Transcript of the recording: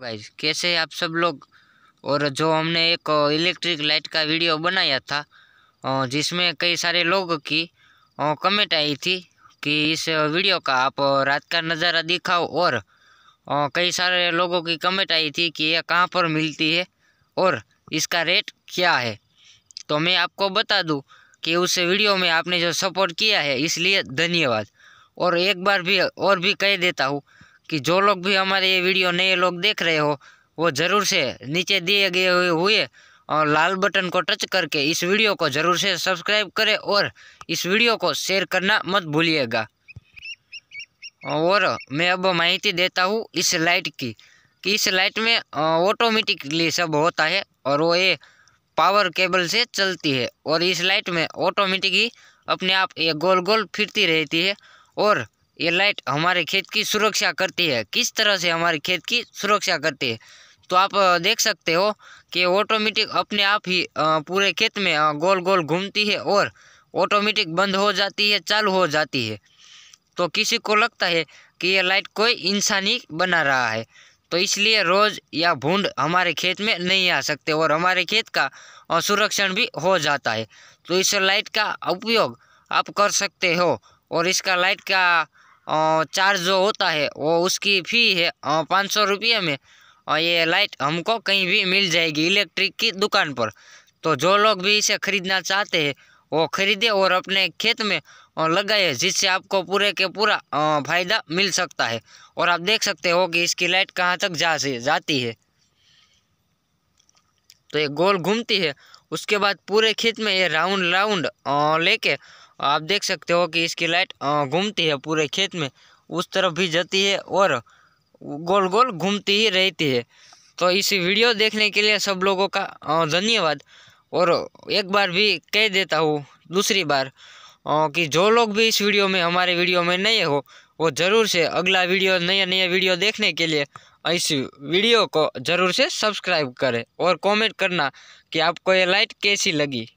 guys कैसे आप सब लोग और जो हमने एक इलेक्ट्रिक लाइट का वीडियो बनाया था जिसमें कई सारे लोगों की कमेंट आई थी कि इस वीडियो का आप रात का नज़ारा दिखाओ और कई सारे लोगों की कमेंट आई थी कि यह कहाँ पर मिलती है और इसका रेट क्या है तो मैं आपको बता दूं कि उस वीडियो में आपने जो सपोर्ट किया है इसलिए धन्यवाद और एक बार भी और भी कह देता हूँ कि जो लोग भी हमारे ये वीडियो नए लोग देख रहे हो वो ज़रूर से नीचे दिए गए हुए हुए और लाल बटन को टच करके इस वीडियो को ज़रूर से सब्सक्राइब करें और इस वीडियो को शेयर करना मत भूलिएगा और मैं अब माहिती देता हूँ इस लाइट की कि इस लाइट में ऑटोमेटिकली सब होता है और वो ये पावर केबल से चलती है और इस लाइट में ऑटोमेटिक ही अपने आप ये गोल गोल फिरती रहती है और ये लाइट हमारे खेत की सुरक्षा करती है किस तरह से हमारे खेत की सुरक्षा करती है तो आप देख सकते हो कि ऑटोमेटिक अपने आप ही पूरे खेत में गोल गोल घूमती है और ऑटोमेटिक बंद हो जाती है चालू हो जाती है तो किसी को लगता है कि ये लाइट कोई इंसानी बना रहा है तो इसलिए रोज़ या भूंड हमारे खेत में नहीं आ सकते और हमारे खेत का सुरक्षण भी हो जाता है तो इस लाइट का उपयोग आप कर सकते हो और इसका लाइट का चार्ज जो होता है वो उसकी फ़ी है पाँच सौ रुपये में और ये लाइट हमको कहीं भी मिल जाएगी इलेक्ट्रिक की दुकान पर तो जो लोग भी इसे ख़रीदना चाहते हैं वो खरीदे और अपने खेत में लगाए जिससे आपको पूरे के पूरा फ़ायदा मिल सकता है और आप देख सकते हो कि इसकी लाइट कहाँ तक जा से जाती है तो ये गोल घूमती है उसके बाद पूरे खेत में ये राउंड राउंड लेके आप देख सकते हो कि इसकी लाइट घूमती है पूरे खेत में उस तरफ भी जाती है और गोल गोल घूमती ही रहती है तो इस वीडियो देखने के लिए सब लोगों का धन्यवाद और एक बार भी कह देता हूँ दूसरी बार कि जो लोग भी इस वीडियो में हमारे वीडियो में नए हो वो ज़रूर से अगला वीडियो नया नया वीडियो देखने के लिए इस वीडियो को ज़रूर से सब्सक्राइब करें और कमेंट करना कि आपको ये लाइट कैसी लगी